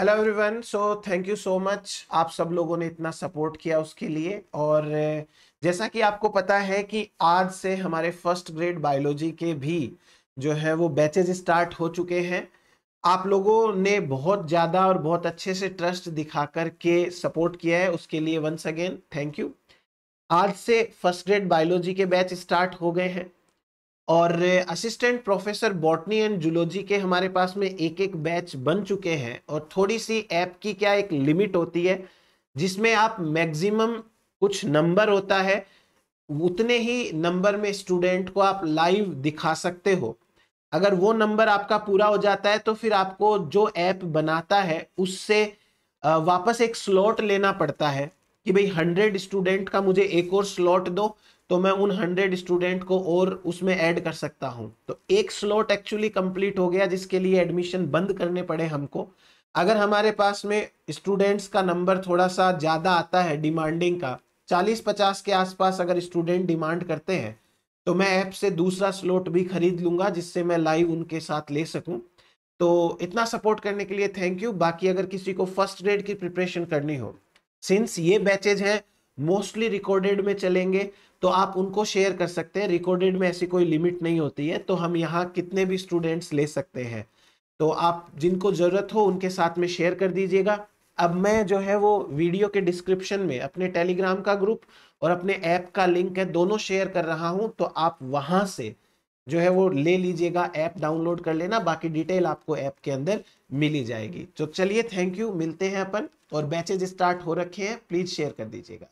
hello everyone so thank you so much आप सब लोगों ने इतना सपोर्ट किया उसके लिए और जैसा कि आपको पता है कि आज से हमारे फर्स्ट ग्रेड बायोलॉजी के भी जो है वो बैचेज स्टार्ट हो चुके हैं आप लोगों ने बहुत ज़्यादा और बहुत अच्छे से ट्रस्ट दिखा कर के सपोर्ट किया है उसके लिए वंस अगेन थैंक यू आज से फर्स्ट ग्रेड बायोलॉजी के बैच स्टार्ट हो गए हैं और assistant professor botany and zoology के हमारे पास में एक एक बैच बन चुके हैं और थोड़ी सी ऐप की क्या एक लिमिट होती है जिसमें आप मैक्सिमम कुछ नंबर होता है उतने ही नंबर में स्टूडेंट को आप लाइव दिखा सकते हो अगर वो नंबर आपका पूरा हो जाता है तो फिर आपको जो ऐप बनाता है उससे वापस एक स्लॉट लेना पड़ता है कि भाई हंड्रेड स्टूडेंट का मुझे एक और स्लॉट दो तो मैं उन हंड्रेड स्टूडेंट को और उसमें ऐड कर सकता हूँ तो एक स्लॉट एक्चुअली कंप्लीट हो गया जिसके लिए एडमिशन बंद करने पड़े हमको अगर हमारे पास में स्टूडेंट्स का नंबर थोड़ा सा ज़्यादा आता है डिमांडिंग का चालीस पचास के आसपास अगर स्टूडेंट डिमांड करते हैं तो मैं ऐप से दूसरा स्लॉट भी खरीद लूँगा जिससे मैं लाइव उनके साथ ले सकूँ तो इतना सपोर्ट करने के लिए थैंक यू बाकी अगर किसी को फर्स्ट ग्रेड की प्रिपरेशन करनी हो सिंस ये बैचेज हैं मोस्टली रिकॉर्डेड में चलेंगे तो आप उनको शेयर कर सकते हैं रिकॉर्डेड में ऐसी कोई लिमिट नहीं होती है तो हम यहाँ कितने भी स्टूडेंट्स ले सकते हैं तो आप जिनको ज़रूरत हो उनके साथ में शेयर कर दीजिएगा अब मैं जो है वो वीडियो के डिस्क्रिप्शन में अपने टेलीग्राम का ग्रुप और अपने ऐप का लिंक है दोनों शेयर कर रहा हूँ तो आप वहाँ से जो है वो ले लीजिएगा ऐप डाउनलोड कर लेना बाकी डिटेल आपको ऐप के अंदर मिली जाएगी तो चलिए थैंक यू मिलते हैं अपन और बैचेज स्टार्ट हो रखे हैं प्लीज़ शेयर कर दीजिएगा